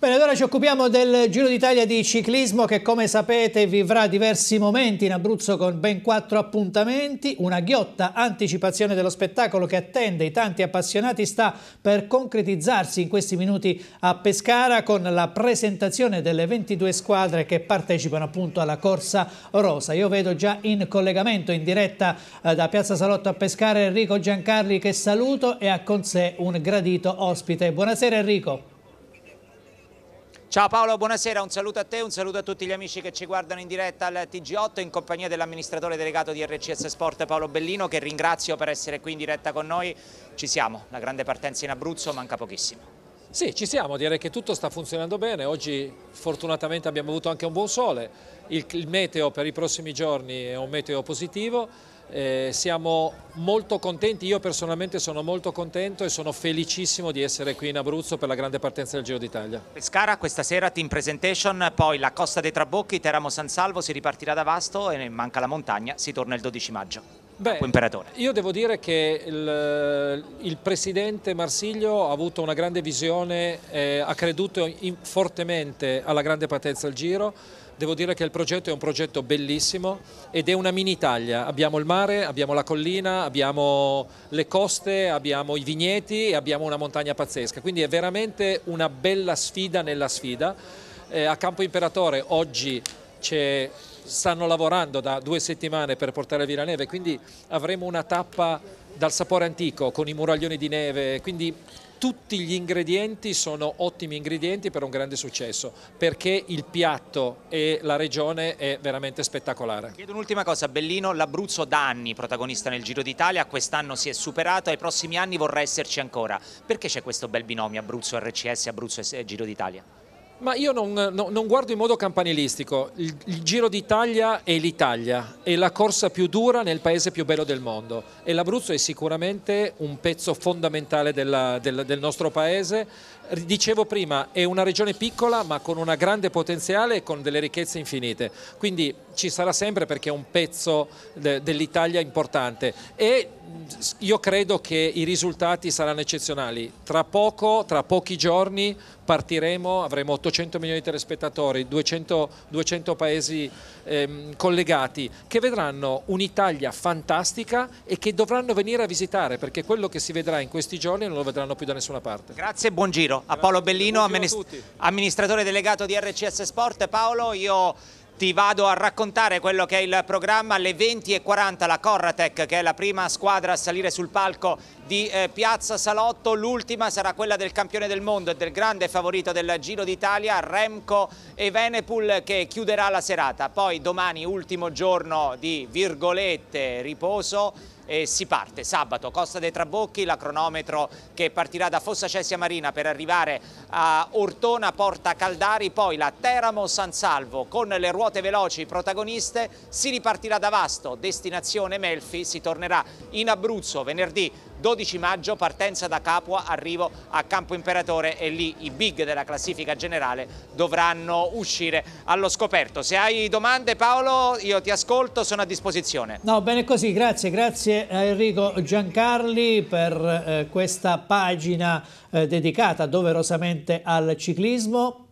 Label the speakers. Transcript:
Speaker 1: Bene, allora ci occupiamo del Giro d'Italia di ciclismo che come sapete vivrà diversi momenti in Abruzzo con ben quattro appuntamenti, una ghiotta anticipazione dello spettacolo che attende i tanti appassionati sta per concretizzarsi in questi minuti a Pescara con la presentazione delle 22 squadre che partecipano appunto alla Corsa Rosa. Io vedo già in collegamento in diretta eh, da Piazza Salotto a Pescara Enrico Giancarli che saluto e ha con sé un gradito ospite. Buonasera Enrico.
Speaker 2: Ciao Paolo, buonasera, un saluto a te, un saluto a tutti gli amici che ci guardano in diretta al TG8 in compagnia dell'amministratore delegato di RCS Sport Paolo Bellino che ringrazio per essere qui in diretta con
Speaker 3: noi. Ci siamo, la grande partenza in Abruzzo manca pochissimo. Sì, ci siamo, direi che tutto sta funzionando bene, oggi fortunatamente abbiamo avuto anche un buon sole, il, il meteo per i prossimi giorni è un meteo positivo, eh, siamo molto contenti, io personalmente sono molto contento e sono felicissimo di essere qui in Abruzzo per la grande partenza del Giro d'Italia.
Speaker 2: Pescara questa sera team presentation, poi la Costa dei Trabocchi, Teramo San Salvo, si ripartirà da Vasto e manca la montagna, si torna il 12 maggio.
Speaker 3: Beh, imperatore? Io devo dire che il, il, presidente Marsiglio ha avuto una grande visione, eh, ha creduto in, fortemente alla grande partenza del Giro, devo dire che il progetto è un progetto bellissimo ed è una mini Italia, abbiamo il mare, abbiamo la collina, abbiamo le coste, abbiamo i vigneti e abbiamo una montagna pazzesca, quindi è veramente una bella sfida nella sfida. Eh, a Campo Imperatore oggi c'è stanno lavorando da due settimane per portare via la neve, quindi avremo una tappa dal sapore antico con i muraglioni di neve, quindi tutti gli ingredienti sono ottimi ingredienti per un grande successo, perché il piatto e la regione è veramente spettacolare.
Speaker 2: Chiedo un'ultima cosa, Bellino, l'Abruzzo da anni protagonista nel Giro d'Italia, quest'anno si è superato, ai prossimi anni vorrà esserci ancora. Perché c'è questo bel binomio Abruzzo-RCS, Abruzzo Giro d'Italia?
Speaker 3: Ma io non, no, non, guardo in modo campanilistico, il, il Giro d'Italia è l'Italia, è la corsa più dura nel paese più bello del mondo e l'Abruzzo è sicuramente un pezzo fondamentale della, del, del, nostro paese. Dicevo prima, è una regione piccola ma con una grande potenziale e con delle ricchezze infinite, quindi ci sarà sempre perché è un pezzo de, dell'Italia importante e io credo che i risultati saranno eccezionali. Tra poco, tra pochi giorni partiremo, avremo 800 milioni di telespettatori, 200, 200 paesi ehm, collegati che vedranno un'Italia fantastica e che dovranno venire a visitare perché quello che si vedrà in questi giorni non lo vedranno più da nessuna parte. Grazie e buon giro. A Paolo Bellino,
Speaker 2: amministratore delegato di RCS Sport. Paolo, io ti vado a raccontare quello che è il programma alle 20.40 la Corratec che è la prima squadra a salire sul palco di eh, Piazza Salotto, l'ultima sarà quella del campione del mondo e del grande favorito del Giro d'Italia, Remco e Venepul che chiuderà la serata, poi domani ultimo giorno di virgolette riposo e si parte sabato Costa dei Trabocchi, la cronometro che partirà da Fossa Cessia Marina per arrivare a Ortona, Porta Caldari, poi la Teramo San Salvo con le ruote veloci protagoniste, si ripartirà da Vasto, destinazione Melfi, si tornerà in Abruzzo venerdì 12 maggio partenza da Capua, arrivo a Campo Imperatore e lì i big della classifica generale dovranno uscire allo scoperto. Se hai domande Paolo io ti ascolto, sono a disposizione.
Speaker 1: No, bene così, grazie, grazie a Enrico Giancarli per eh, questa pagina eh, dedicata doverosamente al ciclismo.